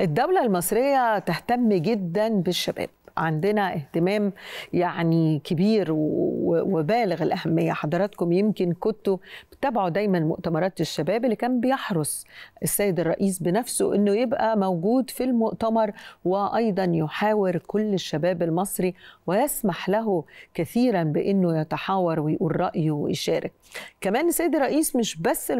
الدولة المصرية تهتم جدا بالشباب عندنا اهتمام يعني كبير وبالغ الأهمية حضراتكم يمكن كنتوا بتتابعوا دايما مؤتمرات الشباب اللي كان بيحرص السيد الرئيس بنفسه أنه يبقى موجود في المؤتمر وأيضا يحاور كل الشباب المصري ويسمح له كثيرا بأنه يتحاور ويقول رأيه ويشارك كمان السيد الرئيس مش بس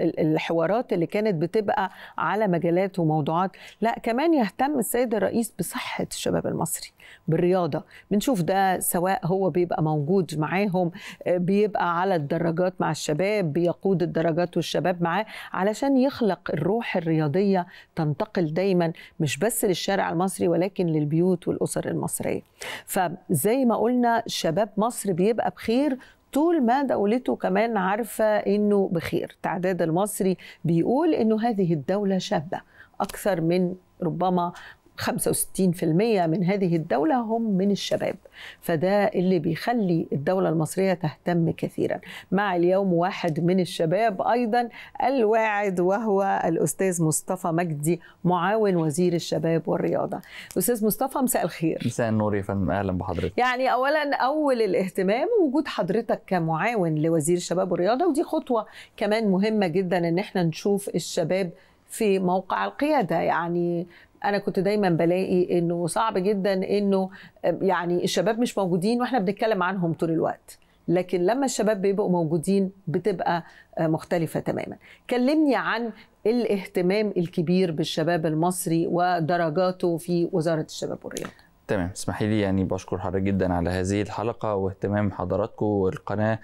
الحوارات اللي كانت بتبقى على مجالات وموضوعات لا كمان يهتم السيد الرئيس بصحة الشباب المصري بالرياضه بنشوف ده سواء هو بيبقى موجود معاهم آه، بيبقى على الدراجات مع الشباب بيقود الدراجات والشباب معاه علشان يخلق الروح الرياضيه تنتقل دايما مش بس للشارع المصري ولكن للبيوت والاسر المصريه فزي ما قلنا شباب مصر بيبقى بخير طول ما دولته كمان عارفه انه بخير التعداد المصري بيقول انه هذه الدوله شابه اكثر من ربما 65% من هذه الدولة هم من الشباب فده اللي بيخلي الدولة المصرية تهتم كثيرا مع اليوم واحد من الشباب أيضا الواعد وهو الأستاذ مصطفى مجدي معاون وزير الشباب والرياضة أستاذ مصطفى مساء الخير مساء النور يا فندم أهلا بحضرتك يعني أولا أول الاهتمام وجود حضرتك كمعاون لوزير الشباب والرياضة ودي خطوة كمان مهمة جدا إن احنا نشوف الشباب في موقع القيادة يعني انا كنت دايما بلاقي انه صعب جدا انه يعني الشباب مش موجودين واحنا بنتكلم عنهم طول الوقت لكن لما الشباب بيبقوا موجودين بتبقى آه، مختلفة تماما كلمني عن الاهتمام الكبير بالشباب المصري ودرجاته في وزارة الشباب والرياضة تمام اسمحي لي يعني بشكر حضرتك جدا على هذه الحلقة واهتمام حضراتكم والقناة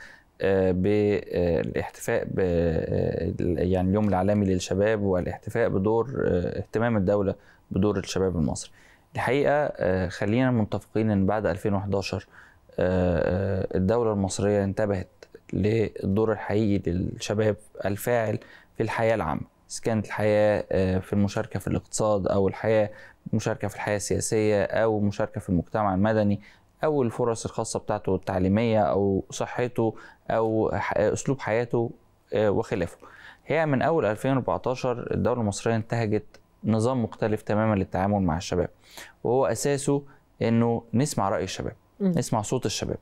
بالاحتفاء آه، ب آه، يعني اليوم العالمي للشباب والاحتفاء بدور اهتمام الدولة بدور الشباب المصري الحقيقه آه، خلينا متفقين ان بعد 2011 آه، آه، الدوله المصريه انتبهت للدور الحقيقي للشباب الفاعل في الحياه العامه اذا كانت الحياه في المشاركه في الاقتصاد او الحياه مشاركه في الحياه السياسيه او مشاركه في المجتمع المدني او الفرص الخاصه بتاعته التعليميه او صحته او اسلوب حياته وخلافه هي من اول 2014 الدوله المصريه انتهجت نظام مختلف تماما للتعامل مع الشباب وهو اساسه انه نسمع راي الشباب م. نسمع صوت الشباب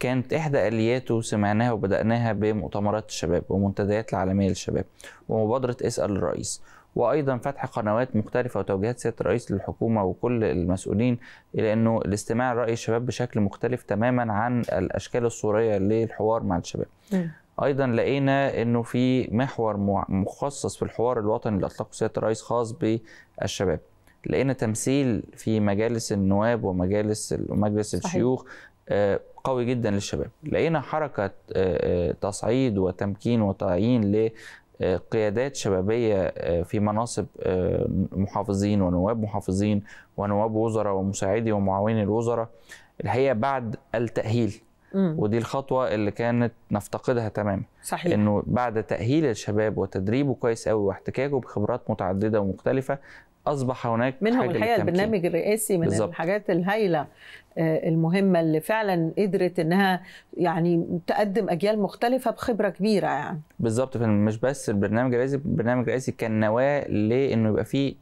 كانت احدى الياته سمعناها وبداناها بمؤتمرات الشباب ومنتديات العالميه للشباب ومبادره اسال الرئيس وايضا فتح قنوات مختلفه وتوجيهات سياده الرئيس للحكومه وكل المسؤولين الى انه الاستماع لراي الشباب بشكل مختلف تماما عن الاشكال الصوريه للحوار مع الشباب. م. ايضا لقينا انه في محور مخصص في الحوار الوطني اللي اطلقه سياده الرئيس خاص بالشباب لقينا تمثيل في مجالس النواب ومجالس مجلس الشيوخ آه، قوي جدا للشباب لقينا حركه آه، آه، تصعيد وتمكين وتعيين قيادات شبابية في مناصب محافظين ونواب محافظين ونواب وزراء ومساعدي ومعاوني الوزراء الحقيقة بعد التأهيل ودي الخطوه اللي كانت نفتقدها تماما صحيح انه بعد تاهيل الشباب وتدريبه كويس قوي واحتكاكه بخبرات متعدده ومختلفه اصبح هناك منهم الحقيقه البرنامج الرئاسي من بالزبط. الحاجات الهائله آه، المهمه اللي فعلا قدرت انها يعني تقدم اجيال مختلفه بخبره كبيره يعني بالظبط مش بس البرنامج الرئاسي البرنامج الرئاسي كان نواه لانه يبقى فيه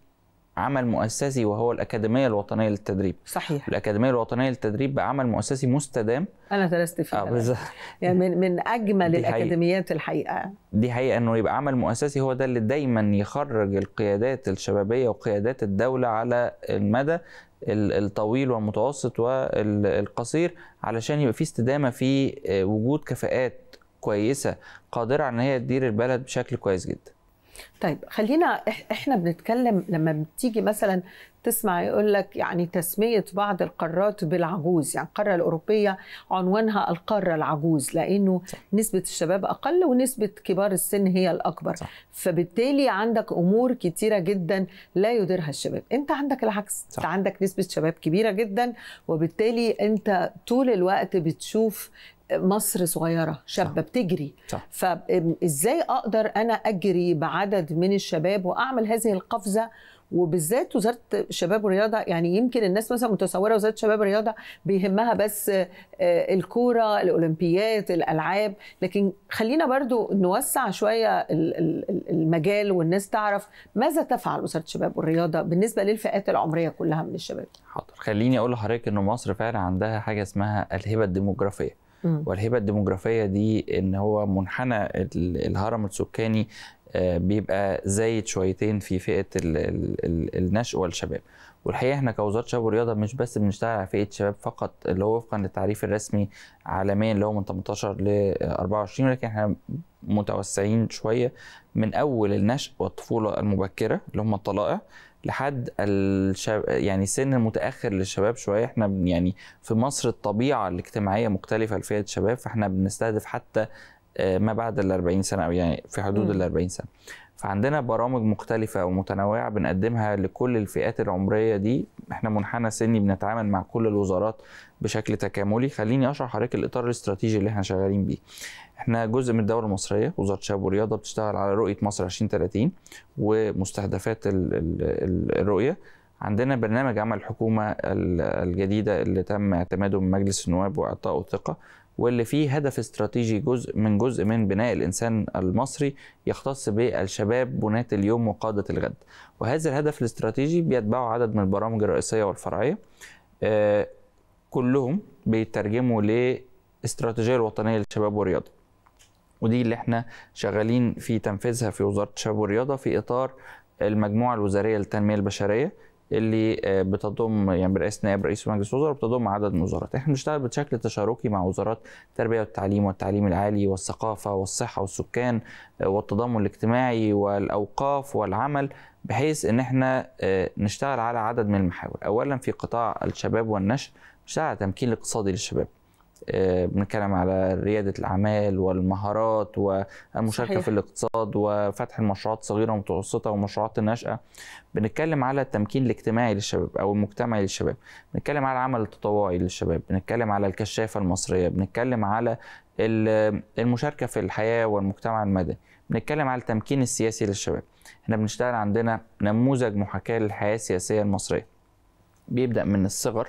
عمل مؤسسي وهو الاكاديميه الوطنيه للتدريب صحيح الاكاديميه الوطنيه للتدريب بعمل مؤسسي مستدام انا درست فيها آه يعني من من اجمل الاكاديميات الحقيقه دي حقيقه انه يبقى عمل مؤسسي هو ده اللي دايما يخرج القيادات الشبابيه وقيادات الدوله على المدى الطويل والمتوسط والقصير علشان يبقى في استدامه في آه، وجود كفاءات كويسه قادره على ان هي تدير البلد بشكل كويس جدا طيب خلينا احنا بنتكلم لما بتيجي مثلا تسمع يقول لك يعني تسميه بعض القارات بالعجوز يعني القاره الاوروبيه عنوانها القاره العجوز لانه صح. نسبه الشباب اقل ونسبه كبار السن هي الاكبر صح. فبالتالي عندك امور كتيره جدا لا يديرها الشباب انت عندك العكس صح. انت عندك نسبه شباب كبيره جدا وبالتالي انت طول الوقت بتشوف مصر صغيره شابه صح. بتجري صح. فازاي اقدر انا اجري بعدد من الشباب واعمل هذه القفزه وبالذات وزاره الشباب والرياضه يعني يمكن الناس مثلا متصوره وزاره الشباب والرياضه بيهمها بس آه، الكوره الاولمبيات الالعاب لكن خلينا برضو نوسع شويه المجال والناس تعرف ماذا تفعل وزاره الشباب والرياضه بالنسبه للفئات العمريه كلها من الشباب حاضر خليني اقول لحضرتك ان مصر فعلا عندها حاجه اسمها الهبه الديموغرافيه والهبه الديموغرافيه دي ان هو منحنى الهرم السكاني آه، بيبقى زايد شويتين في فئه النشء والشباب والحقيقه احنا كوزاره شباب ورياضه مش بس بنشتغل على فئه شباب فقط اللي هو وفقا للتعريف الرسمي عالميا اللي هو من 18 ل 24 ولكن احنا متوسعين شويه من اول النشء والطفوله المبكره اللي هم الطلائع لحد الشاب يعني سن متاخر للشباب شويه احنا يعني في مصر الطبيعه الاجتماعيه مختلفه لفئه الشباب فاحنا بنستهدف حتى آه، ما بعد ال 40 سنه او يعني في حدود ال 40 سنه فعندنا برامج مختلفة ومتنوعة بنقدمها لكل الفئات العمرية دي احنا منحنى سني بنتعامل مع كل الوزارات بشكل تكاملي خليني اشرح حضرتك الاطار الاستراتيجي اللي احنا شغالين بيه احنا جزء من الدوله المصريه وزاره الشباب والرياضه بتشتغل على رؤيه مصر 2030 ومستهدفات الرؤيه عندنا برنامج عمل الحكومه الجديده اللي تم اعتماده من مجلس النواب واعطائه ثقه واللي فيه هدف استراتيجي جزء من جزء من بناء الانسان المصري يختص بالشباب بناة اليوم وقاده الغد وهذا الهدف الاستراتيجي بيتبعه عدد من البرامج الرئيسيه والفرعيه آه، كلهم بيترجموا لاستراتيجيه الوطنيه للشباب والرياضه ودي اللي احنا شغالين في تنفيذها في وزاره الشباب والرياضه في اطار المجموعه الوزاريه للتنميه البشريه اللي آه، بتضم يعني برئاسه نائب رئيس مجلس الوزراء بتضم عدد من الوزارات، احنا بنشتغل بشكل تشاركي مع وزارات التربيه والتعليم والتعليم العالي والثقافه والصحه والسكان آه، والتضامن الاجتماعي والاوقاف والعمل بحيث ان احنا آه، نشتغل على عدد من المحاور اولا في قطاع الشباب والنشء نشتغل على تمكين الاقتصادي للشباب آه، بنتكلم على رياده الاعمال والمهارات والمشاركه صحيح. في الاقتصاد وفتح المشروعات الصغيره والمتوسطه ومشروعات الناشئة بنتكلم على التمكين الاجتماعي للشباب او المجتمعي للشباب بنتكلم على العمل التطوعي للشباب بنتكلم على الكشافه المصريه بنتكلم على المشاركه في الحياه والمجتمع المدني بنتكلم على التمكين السياسي للشباب احنا بنشتغل عندنا نموذج محاكاه للحياه السياسيه المصريه بيبدا من الصغر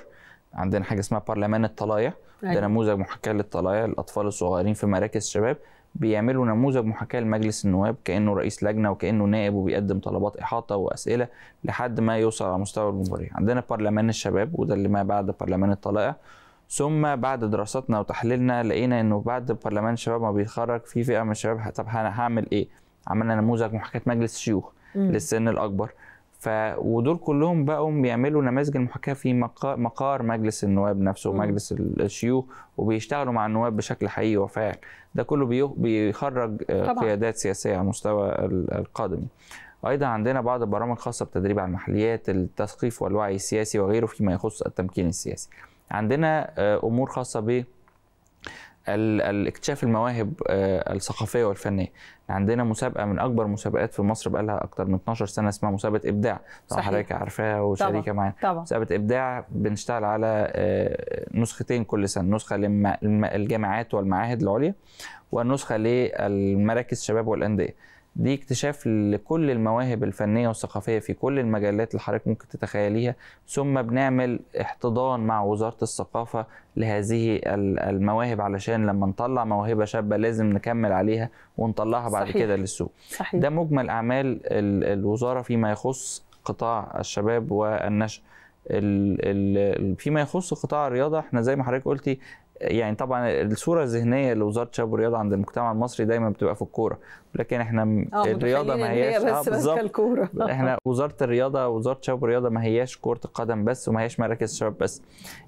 عندنا حاجه اسمها برلمان الطلايع ده أيوة. نموذج محاكاه للطلايع للاطفال الصغيرين في مراكز شباب بيعملوا نموذج محاكاه لمجلس النواب كانه رئيس لجنه وكانه نائب وبيقدم طلبات احاطه واسئله لحد ما يوصل على مستوى الجمهوريه عندنا برلمان الشباب وده اللي ما بعد برلمان الطلائع ثم بعد دراستنا وتحليلنا لقينا انه بعد برلمان الشباب ما بيتخرج في فئه من الشباب طب انا هعمل ايه عملنا نموذج محاكاه مجلس الشيوخ للسن الاكبر ف ودول كلهم بقوا بيعملوا نماذج المحاكاه في مقار مجلس النواب نفسه ومجلس الشيوخ وبيشتغلوا مع النواب بشكل حقيقي وفاعل ده كله بيخرج آه، طبعا. قيادات سياسيه على المستوى القادم ايضا عندنا بعض البرامج الخاصه بالتدريب على المحليات التثقيف والوعي السياسي وغيره فيما يخص التمكين السياسي عندنا آه، امور خاصه ب الاكتشاف المواهب آه، الثقافيه والفنيه عندنا مسابقه من اكبر مسابقات في مصر بقى لها اكتر من 12 سنه اسمها مسابقه ابداع صحيح حضرتك عارفاها وشريكه معانا مسابقه ابداع بنشتغل على آه، نسختين كل سنه نسخه للجامعات والمعاهد العليا ونسخه للمراكز الشباب والانديه دي اكتشاف لكل المواهب الفنيه والثقافيه في كل المجالات اللي حضرتك ممكن تتخيليها ثم بنعمل احتضان مع وزاره الثقافه لهذه المواهب علشان لما نطلع موهبه شابه لازم نكمل عليها ونطلعها بعد صحيح. كده للسوق صحيح. ده مجمل اعمال الوزاره فيما يخص قطاع الشباب والنشأ فيما يخص قطاع الرياضه احنا زي ما حضرتك قلتي يعني طبعا الصوره الذهنيه لوزاره الشباب والرياضه عند المجتمع المصري دايما بتبقى في الكوره لكن احنا آه، الرياضه ما هياش آه، بس بالظبط الكوره احنا وزاره الرياضه وزاره الشباب والرياضه ما هياش كره القدم بس وما هياش مراكز شباب بس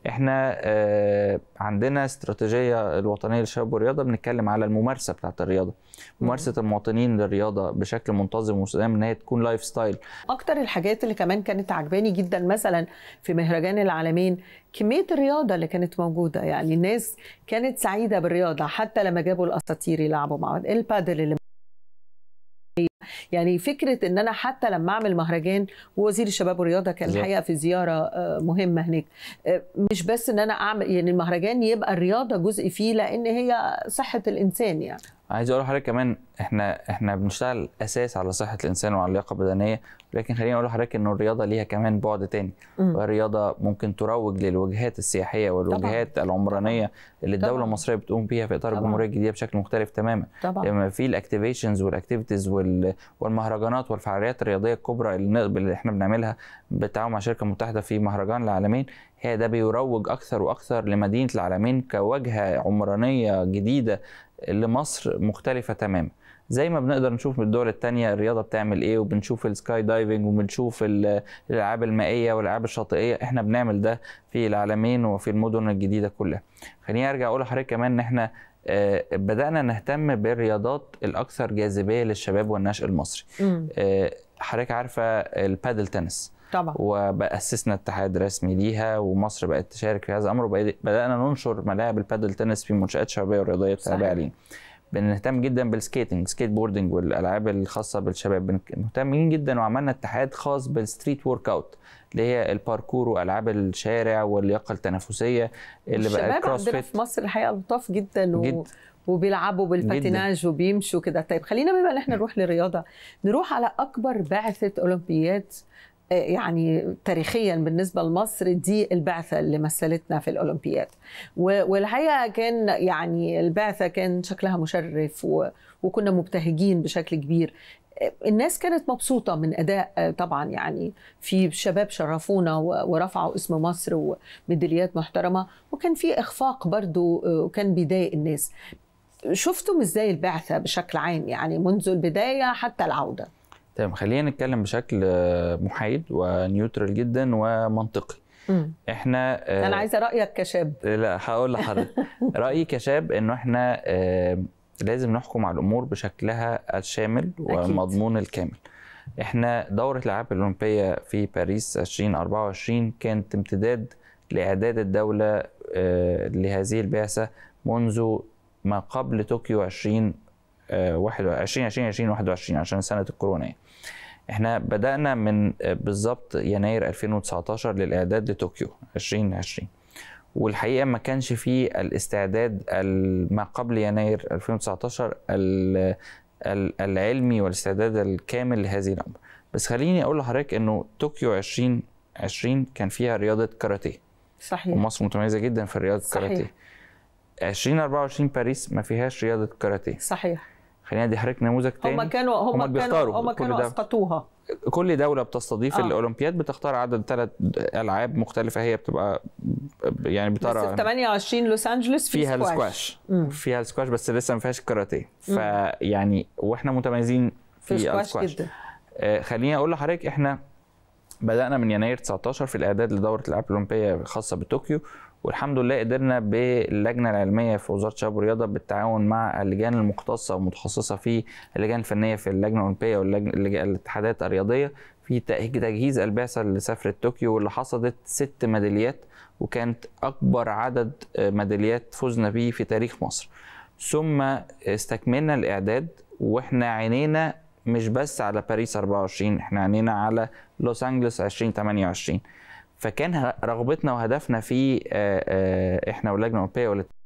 احنا آه عندنا استراتيجيه الوطنيه للشباب والرياضه بنتكلم على الممارسه بتاعه الرياضه ممارسه المواطنين للرياضه بشكل منتظم ومستدام ان هي تكون لايف ستايل اكتر الحاجات اللي كمان كانت عجباني جدا مثلا في مهرجان العالمين كميه الرياضه اللي كانت موجوده يعني الناس كانت سعيده بالرياضه حتى لما جابوا الاساطير يلعبوا مع بعض البادل اللي يعني فكره ان انا حتى لما اعمل مهرجان ووزير الشباب والرياضه كان الحقيقه في زياره آه، مهمه هناك آه، مش بس ان انا اعمل يعني المهرجان يبقى الرياضه جزء فيه لان هي صحه الانسان يعني عايز اقول لحضرتك كمان احنا احنا بنشتغل اساس على صحه الانسان وعلى اللياقه البدنيه لكن خليني اقول لحضرتك ان الرياضه ليها كمان بعد تاني الرياضه ممكن تروج للوجهات السياحيه والوجهات طبعا. العمرانيه اللي الدوله المصريه بتقوم بيها في اطار الجمهوريه الجديده بشكل مختلف تماما طبعا. لما في الاكتيفيشنز والاكتيفيتيز والمهرجانات والفعاليات الرياضيه الكبرى اللي احنا بنعملها بالتعاون مع الشركه المتحده في مهرجان العالمين هي ده بيروج اكثر واكثر لمدينه العالمين كوجهه عمرانيه جديده لمصر مختلفه تماما زي ما بنقدر نشوف من الدول التانية الرياضة بتعمل ايه وبنشوف السكاي دايفنج وبنشوف الالعاب المائية والالعاب الشاطئية احنا بنعمل ده في العالمين وفي المدن الجديدة كلها خليني ارجع اقول لحضرتك كمان ان احنا آه، بدأنا نهتم بالرياضات الأكثر جاذبية للشباب والنشأ المصري آه، حضرتك عارفة البادل تنس طبعا واسسنا اتحاد رسمي ليها ومصر بقت تشارك في هذا الامر وبدانا ننشر ملاعب البادل تنس في منشات شبابيه ورياضيه تابعه لينا بنهتم جدا بالسكيتنج سكيت بوردنج والالعاب الخاصه بالشباب مهتمين جدا وعملنا اتحاد خاص بالستريت ورك اوت اللي هي الباركور والعاب الشارع واللياقه التنافسيه اللي بقى الكروس فيت في مصر الحقيقه لطاف جدا, و... جد. وبيلعبوا بالباتيناج وبيمشوا كده طيب خلينا بما ان احنا نروح لرياضه نروح على اكبر بعثه اولمبياد يعني تاريخيا بالنسبه لمصر دي البعثه اللي مثلتنا في الاولمبياد والحقيقه كان يعني البعثه كان شكلها مشرف وكنا مبتهجين بشكل كبير الناس كانت مبسوطة من أداء طبعا يعني في شباب شرفونا ورفعوا اسم مصر وميداليات محترمة وكان في إخفاق برضو وكان بيضايق الناس شفتم إزاي البعثة بشكل عام يعني منذ البداية حتى العودة تمام خلينا نتكلم بشكل آه، محايد ونيوترال جدا ومنطقي مم. احنا آه، انا عايزه رايك كشاب لا هقول لحضرتك رايي كشاب انه احنا آه، لازم نحكم على الامور بشكلها الشامل والمضمون الكامل احنا دوره الالعاب الاولمبيه في باريس 2024 كانت امتداد لاعداد الدوله لهذه البعثه منذ ما قبل طوكيو 20 2020 آه، 2021 عشان سنه الكورونا يعني. احنا بدانا من آه، بالظبط يناير 2019 للاعداد لطوكيو 2020 والحقيقه ما كانش فيه الاستعداد ما قبل يناير 2019 العلمي والاستعداد الكامل لهذه الامر بس خليني اقول لحضرتك انه طوكيو 2020 كان فيها رياضه كاراتيه صحيح ومصر متميزه جدا في رياضه الكاراتيه 2024 باريس ما فيهاش رياضه كاراتيه صحيح خلينا دي حضرتك نموذج تاني هم كانوا هم, هم كانوا هم كانوا اسقطوها كل دوله بتستضيف آه. الاولمبياد بتختار عدد ثلاث العاب مختلفه هي بتبقى يعني بترى بس في 28 لوس انجلوس في فيها السكواش فيها السكواش بس لسه ما فيهاش الكاراتيه فيعني واحنا متميزين في, في السكواش جدا آه خليني اقول لحضرتك احنا بدانا من يناير 19 في الاعداد لدوره الالعاب الاولمبيه الخاصه بطوكيو والحمد لله قدرنا باللجنه العلميه في وزاره الشباب والرياضه بالتعاون مع اللجان المختصه والمتخصصه في اللجان الفنيه في اللجنه الاولمبيه والاتحادات الرياضيه في تجهيز البعثه لسفره طوكيو واللي حصدت ست ميداليات وكانت اكبر عدد آه، ميداليات فزنا بيه في تاريخ مصر ثم استكملنا الاعداد واحنا عينينا مش بس على باريس 24 احنا عينينا على لوس انجلوس 2028 فكان رغبتنا وهدفنا في آه، آه، احنا واللجنه الاوروبيه والاتحاد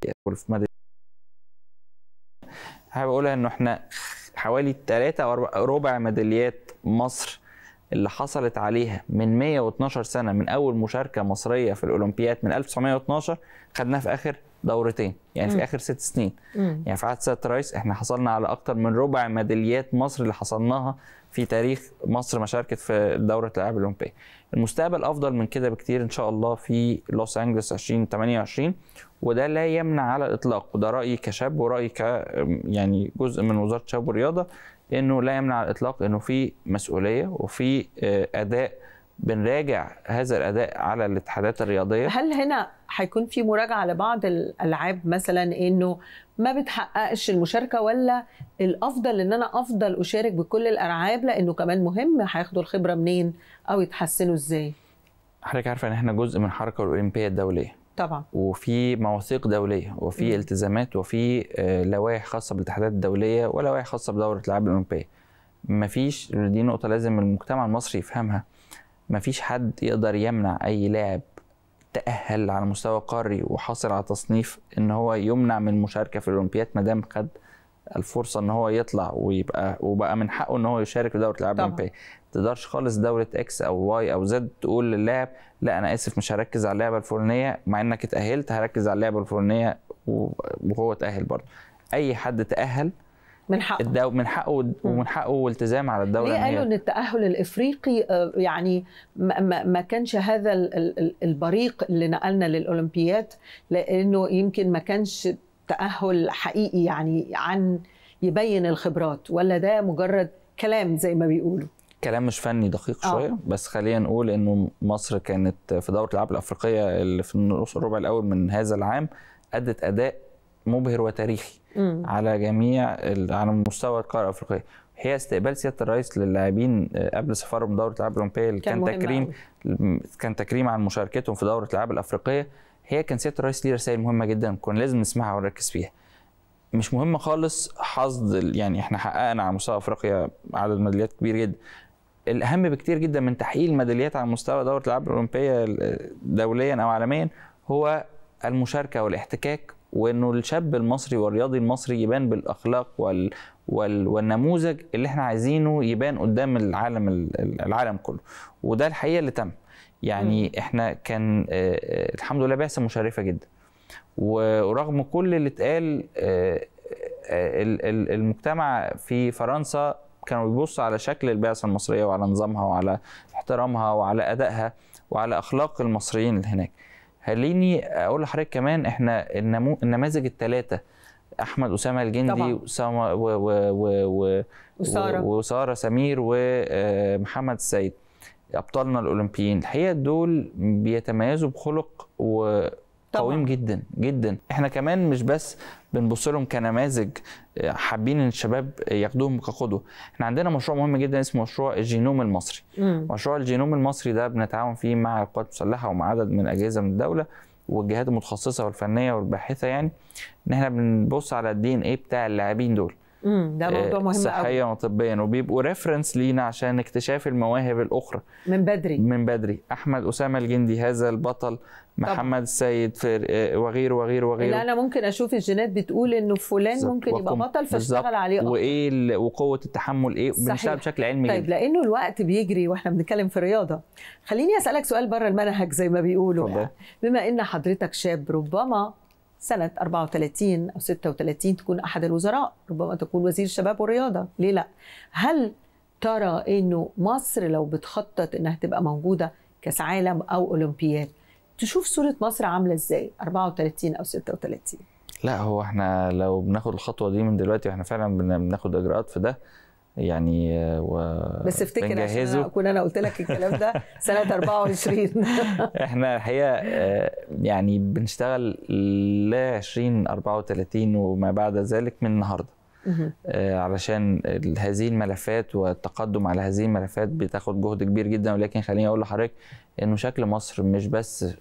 في حابب اقولها انه احنا حوالي ثلاثة او ربع ميداليات مصر اللي حصلت عليها من 112 سنه من اول مشاركه مصريه في الاولمبياد من 1912 خدناها في اخر دورتين يعني م. في اخر ست سنين م. يعني في عهد سياده الرئيس احنا حصلنا على اكتر من ربع ميداليات مصر اللي حصلناها في تاريخ مصر ما شاركت في دوره الالعاب الاولمبيه المستقبل افضل من كده بكتير ان شاء الله في لوس انجلوس 2028 وده لا يمنع على الاطلاق وده رايي كشاب ورايي ك يعني جزء من وزاره الشباب والرياضه انه لا يمنع الاطلاق انه في مسؤوليه وفي آه، اداء بنراجع هذا الاداء على الاتحادات الرياضيه هل هنا هيكون في مراجعه لبعض الالعاب مثلا انه ما بتحققش المشاركه ولا الافضل ان انا افضل اشارك بكل الالعاب لانه كمان مهم هياخدوا الخبره منين او يتحسنوا ازاي حضرتك عارفه ان احنا جزء من حركه الاولمبيه الدوليه طبعا وفي مواثيق دوليه وفي التزامات وفي آه، لوائح خاصه بالاتحادات الدوليه ولوائح خاصه بدوره الالعاب الاولمبيه مفيش دي نقطه لازم المجتمع المصري يفهمها مفيش حد يقدر يمنع اي لاعب تاهل على مستوى قاري وحاصل على تصنيف ان هو يمنع من المشاركه في الاولمبياد ما دام خد الفرصه ان هو يطلع ويبقى وبقى من حقه ان هو يشارك في دوره الالعاب الاولمبيه ما تقدرش خالص دوره اكس او واي او زد تقول للاعب لا انا اسف مش هركز على اللعبه الفلانيه مع انك اتاهلت هركز على اللعبه الفلانيه وهو اتاهل برضه اي حد تاهل من حقه الدو... من حقه ومن حقه والتزام على الدوله ليه قالوا ان التاهل الافريقي آه، يعني ما, ما كانش هذا البريق اللي نقلنا للاولمبياد لانه يمكن ما كانش تأهل حقيقي يعني عن يبين الخبرات ولا ده مجرد كلام زي ما بيقولوا كلام مش فني دقيق آه. شويه أوه. بس خلينا نقول انه مصر كانت في دوره الالعاب الافريقيه اللي في الربع الاول من هذا العام ادت اداء مبهر وتاريخي م. على جميع على مستوى القاره الافريقيه هي استقبال سياده الرئيس للاعبين آه، قبل سفرهم دوره الالعاب الاولمبيه كان, كان تكريم كان تكريم عن مشاركتهم في دوره الالعاب الافريقيه هي كان سياده الرئيس ليه رسائل مهمه جدا كنا لازم نسمعها ونركز فيها مش مهم خالص حصد يعني احنا حققنا على مستوى افريقيا عدد ميداليات كبير جدا الاهم بكتير جدا من تحقيق الميداليات على مستوى دوره الالعاب الاولمبيه دوليا او عالميا هو المشاركه والاحتكاك وانه الشاب المصري والرياضي المصري يبان بالاخلاق وال... والنموذج اللي احنا عايزينه يبان قدام العالم العالم كله وده الحقيقه اللي تم يعني م. احنا كان آه، آه، الحمد لله بعثه مشرفه جدا ورغم كل اللي اتقال آه، المجتمع في فرنسا كانوا بيبصوا على شكل البعثه المصريه وعلى نظامها وعلى احترامها وعلى ادائها وعلى اخلاق المصريين اللي هناك خليني اقول لحضرتك كمان احنا النماذج الثلاثه احمد اسامه الجندي وساره وساره سمير ومحمد آه، السيد ابطالنا الاولمبيين الحقيقه دول بيتميزوا بخلق و قويم جدا جدا احنا كمان مش بس بنبص لهم كنماذج آه، حابين ان الشباب ياخدوهم كقدوه احنا عندنا مشروع مهم جدا اسمه مشروع الجينوم المصري مم. مشروع الجينوم المصري ده بنتعاون فيه مع القوات المسلحه ومع عدد من اجهزه من الدوله والجهات المتخصصه والفنيه والباحثه يعني ان احنا بنبص على الدي ان ايه بتاع اللاعبين دول ده آه، موضوع مهم صحيا وطبيا وبيبقوا ريفرنس لينا عشان اكتشاف المواهب الاخرى من بدري من بدري احمد اسامه الجندي هذا البطل محمد السيد آه، وغيره وغيره وغيره اللي انا ممكن اشوف الجينات بتقول انه فلان ممكن يبقى بطل فاشتغل عليه اكتر وايه وقوه التحمل ايه بنشتغل بشكل علمي طيب جدا. لانه الوقت بيجري واحنا بنتكلم في رياضه خليني اسالك سؤال بره المنهج زي ما بيقولوا يعني. بما ان حضرتك شاب ربما سنة 34 أو 36 تكون أحد الوزراء ربما تكون وزير الشباب والرياضة ليه لا؟ هل ترى أنه مصر لو بتخطط أنها تبقى موجودة كاس عالم أو أولمبياد تشوف صورة مصر عاملة إزاي 34 أو 36 لا هو احنا لو بناخد الخطوة دي من دلوقتي احنا فعلا بناخد إجراءات في ده يعني و بس افتكر عشان انا اكون انا قلت لك الكلام ده سنه 24 احنا الحقيقه آه، يعني بنشتغل ل 20 34 وما بعد ذلك من النهارده آه، علشان هذه الملفات والتقدم على هذه الملفات بتاخد جهد كبير جدا ولكن خليني اقول لحضرتك انه شكل مصر مش بس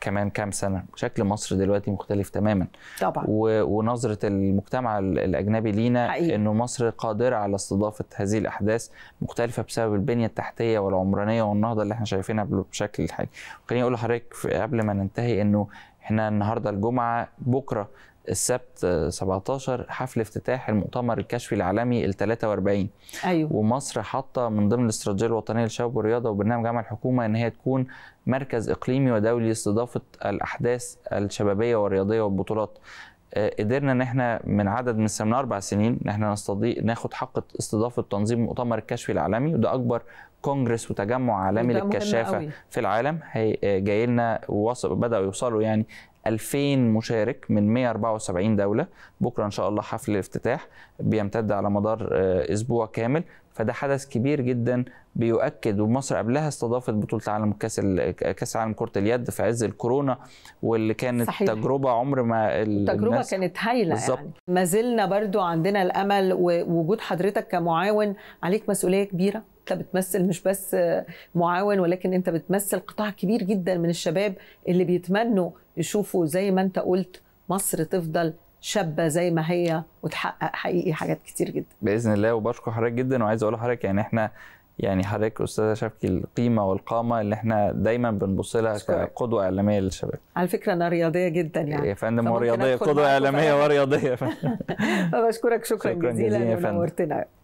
كمان كام سنه شكل مصر دلوقتي مختلف تماما طبعا ونظره المجتمع الاجنبي لينا حقيقي. انه مصر قادره على استضافه هذه الاحداث مختلفه بسبب البنيه التحتيه والعمرانيه والنهضه اللي احنا شايفينها بشكل الحقيقي خليني اقول لحضرتك قبل ما ننتهي انه احنا النهارده الجمعه بكره السبت 17 آه، حفل افتتاح المؤتمر الكشفي العالمي ال 43 ايوه ومصر حاطه من ضمن الاستراتيجيه الوطنيه للشباب والرياضه وبرنامج عمل الحكومه ان هي تكون مركز اقليمي ودولي لاستضافه الاحداث الشبابيه والرياضيه والبطولات آه، قدرنا ان احنا من عدد من من اربع سنين ان احنا نستضيف ناخد حق استضافه تنظيم مؤتمر الكشفي العالمي وده اكبر كونجرس وتجمع عالمي للكشافه في العالم آه، جاي لنا وبداوا يوصلوا يعني 2000 مشارك من 174 دولة بكرة إن شاء الله حفل الافتتاح بيمتد على مدار آه، أسبوع كامل فده حدث كبير جدا بيؤكد ومصر قبلها استضافت بطوله العالم كاس كاس عالم كره اليد في عز الكورونا واللي كانت صحيح. تجربه عمر ما التجربه كانت هايله بالزبط. يعني ما زلنا برضو عندنا الامل ووجود حضرتك كمعاون عليك مسؤوليه كبيره انت بتمثل مش بس معاون ولكن انت بتمثل قطاع كبير جدا من الشباب اللي بيتمنوا يشوفوا زي ما انت قلت مصر تفضل شابه زي ما هي وتحقق حقيقي حاجات كتير جدا باذن الله وبشكر حضرتك جدا وعايز اقول لحضرتك يعني احنا يعني حضرتك استاذه شفكي القيمه والقامه اللي احنا دايما بنبص لها كقدوه اعلاميه للشباب. على فكره انا رياضيه جدا يعني. يا فندم ورياضيه قدوه اعلاميه ورياضيه فبشكرك شكرا, شكرا جزيلا, جزيلا فندم